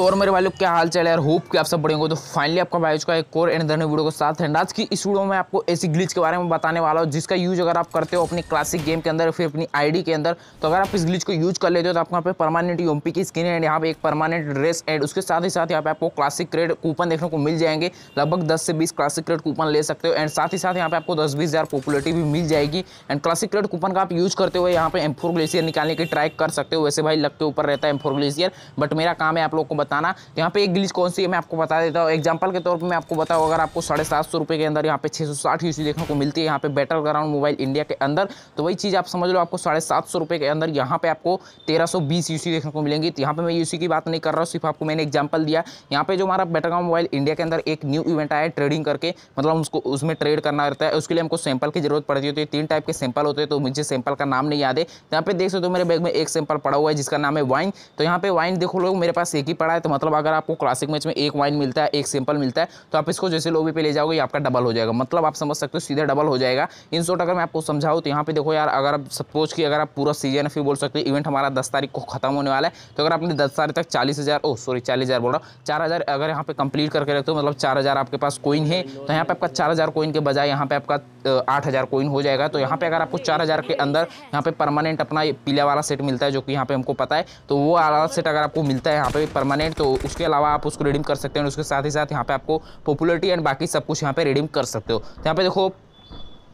तो और मेरे भाई लोग क्या हाल चाल यार होप कि आप सब बढ़ेंगे तो फाइनली आपका भाई उसका एक और एंड धरने वीडियो के साथ एंड आज की इस वीडियो में आपको ऐसी ग्लिच के बारे में बताने वाला हूँ जिसका यूज अगर आप करते हो अपनी क्लासिक गेम के अंदर फिर अपनी आईडी के अंदर तो अगर आप इस ग्लिच को यूज कर लेते हो तो आपको यहाँ पे परमानेंट यूम्पी की स्किन एंड यहाँ पे एक परमानेंट ड्रेस एंड उसके साथ ही साथ यहाँ पे आपको क्लासिक क्रेड कूपन देखने को मिल जाएंगे लगभग दस से बीस क्लासिक क्रेड कूपन ले सकते हो एंड साथ ही साथ यहाँ पे आपको दस बीस हज़ार पॉपुलरिटी भी मिल जाएगी एंड क्लासिक क्रेड कूपन का आप यूज करते हुए यहाँ पे एम्फोर ग्लेशियर निकालने की ट्राई कर सकते हो वैसे भाई लग के तो ऊपर रहता है एम्फोर ग्लेशियर बट मेरा काम है आप लोग को बताना तो यहाँ पे एक ग्लिच कौन सी है मैं आपको बता देता हूँ एग्जाम्पल के तौर पर मैं आपको बताऊँ अगर आपको साढ़े सात सौ रुपये के अंदर यहाँ पे छः सौ साठ यूसी देखने को मिलती है यहाँ पे बेटर ग्राउंड मोबाइल इंडिया के अंदर तो वही चीज़ आप समझ लो आपको साढ़े सात सौ रुपये के अंदर यहाँ पे आपको तेरह सौ बीस यूसी देखने को मिलेंगी तो यहाँ पे मैं यूसी की बात नहीं कर रहा हूँ सिर्फ आपको मैंने एग्जाम्पल दिया यहाँ पे जो हमारा बेटर ग्राउंड मोबाइल इंडिया के अंदर एक न्यू इवेंट आया ट्रेडिंग करके मतलब उसको उसमें ट्रेड करना रहता है उसके लिए हमको सैंपल की जरूरत पड़ती होती है तीन टाइप के सैंपल होते हैं तो मुझे सैंपल का नाम नहीं याद है तो यहाँ पे देख सकते हो मेरे बैग में एक सैंपल पड़ा हुआ है जिसका नाम है वाइन तो यहाँ पे वाइन देखो लोग मेरे पास एक ही पड़ा पड़ा है तो मतलब अगर आपको क्लासिक मैच में एक वाइन मिलता है एक सिंपल मिलता है तो आप इसको जैसे लोबी पे ले जाओगे आपका डबल हो जाएगा मतलब आप समझ सकते हो सीधा डबल हो जाएगा इन शॉर्ट अगर मैं आपको समझाऊँ तो यहाँ पे देखो यार अगर आप सपोज कि अगर आप पूरा सीजन फिर बोल सकते हो इवेंट हमारा दस तारीख को खत्म होने वाला है तो अगर आपने दस तारीख तक चालीस ओ सॉरी चालीस हज़ार बोल रहा हूँ चार अगर यहाँ पे कंप्लीट करके रखते हो मतलब चार आपके पास कोइन है तो यहाँ पे आपका चार हज़ार कोइन के बजाय यहाँ पे आपका आठ हज़ार कोइन हो जाएगा तो यहाँ पे अगर आपको चार हज़ार के अंदर यहाँ पे परमानेंट अपना पीला वाला सेट मिलता है जो कि यहाँ पे हमको पता है तो वो वाला सेट हाँ। अगर आपको मिलता है यहाँ पे परमानेंट तो उसके अलावा आप उसको रिडीम कर सकते हैं उसके साथ ही साथ यहाँ पे आपको पॉपुलरिटी एंड बाकी सब कुछ यहाँ पे रिडीम कर सकते हो तो यहाँ पे देखो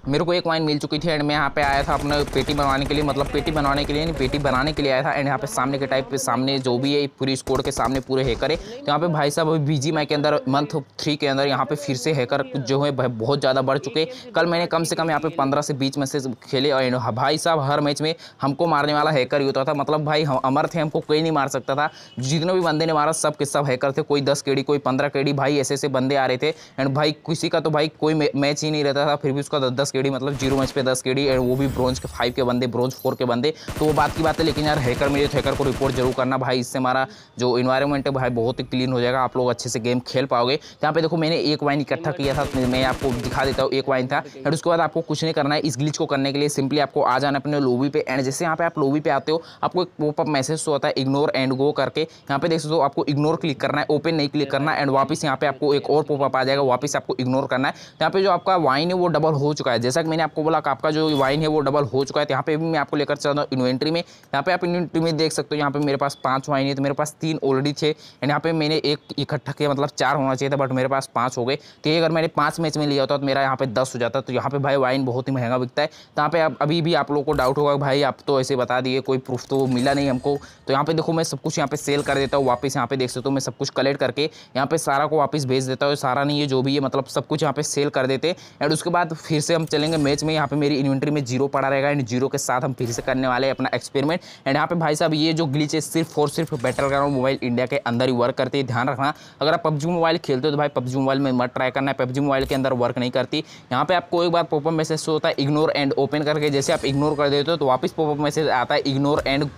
मेरे को एक वाइन मिल चुकी थी एंड मैं यहाँ पे आया था अपने पेटी बनवाने के लिए मतलब पेटी बनवाने के लिए नहीं पेटी बनाने के लिए आया था एंड यहाँ पे सामने के टाइप पे सामने जो भी है पूरी स्कोर के सामने पूरे हैकर है तो यहाँ पे भाई साहब अभी बीजी माई के अंदर मंथ थ्री के अंदर यहाँ पे फिर से हैकर जो है बहुत ज़्यादा बढ़ चुके कल मैंने कम से कम यहाँ पे पंद्रह से बीस मैच से खेले एंड हाँ, भाई साहब हर मैच में हमको मारने वाला हैकर ही होता था मतलब भाई हम अमर थे हमको कोई नहीं मार सकता था जितने भी बंदे ने मारा सब के सब हैकर थे कोई दस केड़ी कोई पंद्रह केड़ी भाई ऐसे ऐसे बंदे आ रहे थे एंड भाई किसी का तो भाई कोई मैच ही नहीं रहता था फिर भी उसका दस के डी मतलब जीरो मैच पे दस के डी वो भी ब्रॉन्ज के फाइव के बंदे ब्रॉन्ज फोर के बंदे तो वो बात की बात है लेकिन यार हैकर मेरे हैकर को रिपोर्ट जरूर करना भाई इससे हमारा जो इन्वायरमेंट है भाई बहुत ही क्लीन हो जाएगा आप लोग अच्छे से गेम खेल पाओगे यहाँ पे देखो मैंने एक वाइन इकट्ठा किया था मैं आपको दिखा देता हूँ एक वाइन था एंड उसके बाद आपको कुछ नहीं करना है इस ग्लिच को करने के लिए सिंपली आपको आ जाना अपने लोबी पे एंड जैसे यहाँ पे आप लोबी पे आते हो आपको एक पॉपअप मैसेज तो आता है इग्नोर एंड गो करके यहाँ पे देख सकते हो आपको इग्नोर क्लिक करना है ओपन नहीं क्लिक करना एंड वापस यहाँ पे आपको एक और पॉपअप आ जाएगा वापस आपको इग्नोर करना है यहाँ पे जो आपका वाइन है वो डबल हो चुका है जैसा कि मैंने आपको बोला कि आपका जो वाइन है वो डबल हो चुका है तो यहाँ पे भी मैं आपको लेकर चल रहा हूँ इन्वेंट्री में यहाँ पे आप इन्वेंट्री में देख सकते हो यहाँ पे मेरे पास पाँच वाइन है तो मेरे पास तीन ऑलरेडी थे एंड यहाँ पे मैंने एक इकट्ठा किया मतलब चार होना चाहिए था बट मेरे पास पाँच हो गए तो ये अगर मैंने पाँच मैच में लिया होता तो मेरा यहाँ पे दस हो जाता तो यहाँ पे भाई वाइन बहुत ही महंगा बिकता है तो यहाँ पे आप अभी भी आप लोगों को डाउट होगा भाई आप तो ऐसे बता दिए कोई प्रूफ तो मिला नहीं हमको तो यहाँ पे देखो मैं सब कुछ यहाँ पे सेल कर देता हूँ वापस यहाँ पे देख सकते हो मैं सब कुछ कलेक्ट करके यहाँ पे सारा को वापस भेज देता हूँ सारा नहीं है जो भी है मतलब सब कुछ यहाँ पे सेल कर देते एंड उसके बाद फिर से हम चलेंगे मैच में यहाँ पे मेरी इन्वेंट्री में जीरो पड़ा रहेगा एंड जीरो के साथ हम फिर से करने वाले अपना एक्सपेरिमेंट एंड यहाँ पे भाई साहब ये जो ग्लीच है सिर्फ और सिर्फ बैटल ग्राउंड मोबाइल इंडिया के अंदर ही वर्क करती है ध्यान रखना अगर आप पब्जी मोबाइल खेलते हो तो भाई पब्जी मोबाइल में मत ट्राई करना है पब्जी मोबाइल के अंदर वर्क नहीं करती यहाँ पे आपको एक बार पॉपअप मैसेज होता है इग्नोर एंड ओपन करके जैसे आप इग्नोर कर देते हो तो वापस पॉपअप मैसेज आता है इग्नोर एंड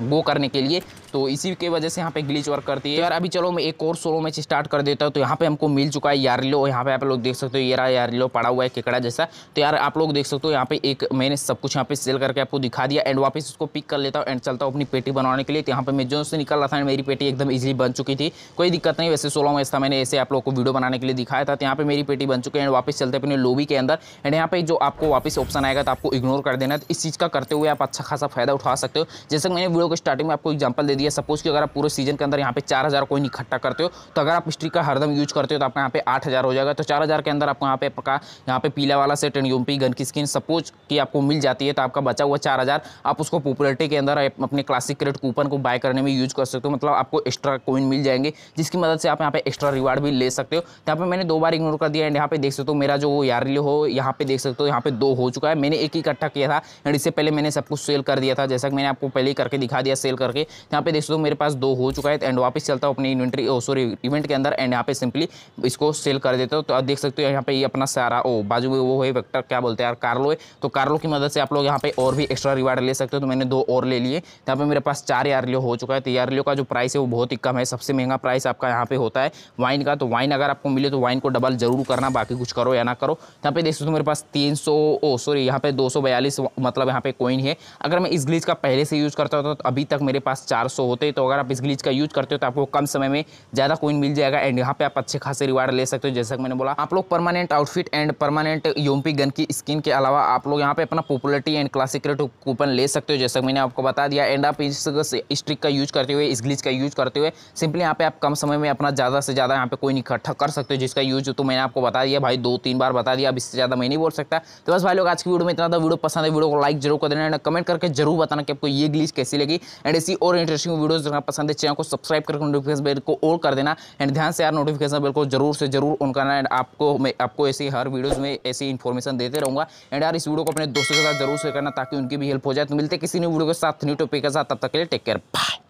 वो करने के लिए तो इसी के वजह से यहाँ पे ग्लिच वर्क करती है तो यार अभी चलो मैं एक और सोलो मैच स्टार्ट कर देता हूँ तो यहाँ पे हमको मिल चुका है यारिलो यहाँ पे आप लोग देख सकते हो ये रहा यारिलो पड़ा हुआ है केकड़ा जैसा तो यार आप लोग देख सकते हो यहाँ पे एक मैंने सब कुछ यहाँ पे सेल करके आपको दिखा दिया एंड वापस उसको पिक कर लेता हूँ एंड चलता हूँ अपनी पेटी बनाने के लिए तो यहाँ पर मैं जो से निकल रहा था मेरी पेटी एकदम ईजिली बन चुकी थी कोई दिक्कत नहीं वैसे सोलो मैच था मैंने ऐसे आप लोग को वीडियो बनाने के लिए दिखाया था तो यहाँ पर मेरी पेटी बन चुकी है एंड वापस चलते अपने लोबी के अंदर एंड यहाँ पे जो आपको वापस ऑप्शन आएगा तो आपको इग्नोर कर देना तो इस चीज़ का करते हुए आप अच्छा खासा फायदा उठा सकते हो जैसे मैंने वीडियो लोग स्टार्टिंग में आपको एग्जाम्पल दे दिया सपोज कि अगर आप पूरे सीजन के अंदर यहाँ पे चार हज़ार कोइन इकट्ठा करते हो तो अगर आप स्ट्री का हरदम यूज करते हो तो आपका यहाँ पे आठ हज़ार हो जाएगा तो चार हज़ार के अंदर आपको यहाँ पे पका यहाँ पे पीला वाला सेट एंड यूम्पी गन की स्किन सपोज कि आपको मिल जाती है तो आपका बचा हुआ चार हज़ार आप उसको पॉपुलरिटी के अंदर अपने क्लासिक क्रेडिट कूपन को बाय करने में यूज कर सकते हो मतलब आपको एक्स्ट्रा कोइन मिल जाएंगे जिसकी मदद से आप यहाँ पे एक्स्ट्रा रिवार्ड भी ले सकते हो यहाँ पर मैंने दो बार इग्नोर कर दिया एंड यहाँ पे देख सकते हो मेरा जो यारली हो यहाँ पे देख सकते हो यहाँ पे दो हो चुका है मैंने एक इकट्ठा किया था एंड इससे पहले मैंने सब कुछ सेल कर दिया था जैसा कि मैंने आपको पहले ही करके दिखा दिखा दिया सेल करके यहाँ पे देख सकते हो मेरे पास दो हो चुका है एंड वापस चलता हूँ अपनी इन्वेंट्री सॉरी इवेंट के अंदर एंड यहाँ पे सिंपली इसको सेल कर देता हूँ तो आप देख सकते हो यहाँ पे ये अपना सारा ओ बाजू में वो है वैक्टर क्या बोलते हैं यार कार्लो है तो कार्लो की मदद से आप लोग यहाँ पे और भी एक्स्ट्रा रिवार्ड ले सकते हो तो मैंने दो और ले लिए यहाँ पे मेरे पास चार यारलियो हो चुका है तो यारलियो का जो प्राइस है वो बहुत ही कम है सबसे महंगा प्राइस आपका यहाँ पे होता है वाइन का तो वाइन अगर आपको मिले तो वाइन को डबल जरूर करना बाकी कुछ करो या ना करो यहाँ पे देख सकते हो मेरे पास तीन ओ सॉरी यहाँ पे दो मतलब यहाँ पे कोइन है अगर मैं इस ग्लीच का पहले से यूज़ करता होता तो अभी तक मेरे पास 400 होते तो अगर आप इस ग्लीच का यूज करते हो तो आपको कम समय में ज़्यादा कोइन मिल जाएगा एंड यहाँ पे आप अच्छे खासे रिवार्ड ले सकते हो जैसा कि मैंने बोला आप लोग permanent outfit and permanent UMP gun की स्किन के अलावा आप लोग यहाँ पे अपना popularity and classic rate coupon ले सकते हो जैसा मैंने आपको बता दिया एंड आप इस स्ट्रिक का यूज करते हुए इस ग्लीच का यूज करते हुए सिंपली यहाँ पे आप कम समय में अपना ज़्यादा से ज़्यादा यहाँ पे कोई इकट्ठा कर सकते हो जिसका यूज तो मैंने आपको बता दिया भाई दो तीन बार बता दिया अब इससे ज़्यादा मैं नहीं बोल सकता तो बस भाई लोग आज की वीडियो में इतना था वीडियो पसंद है वीडियो को लाइक जरूर कर देना कमेंट करके जरूर बताना कि आपको ये ग्लीच कैसी लगी रहेगी एंड इसी और इंटरेस्टिंग वीडियोज देखना पसंद है चैनल को सब्सक्राइब करके नोटिफिकेशन बिल को और कर देना एंड ध्यान से यार नोटिफिकेशन बिल को जरूर से जरूर ऑन करना एंड आपको मैं आपको ऐसी हर वीडियोज़ में ऐसी इन्फॉर्मेशन देते रहूँगा एंड यार इस वीडियो को अपने दोस्तों के साथ जरूर शेयर करना ताकि उनकी भी हेल्प हो जाए तो मिलते किसी न्यू वीडियो के साथ न्यू टॉपिक के साथ तब तक के लिए टेक केयर बाय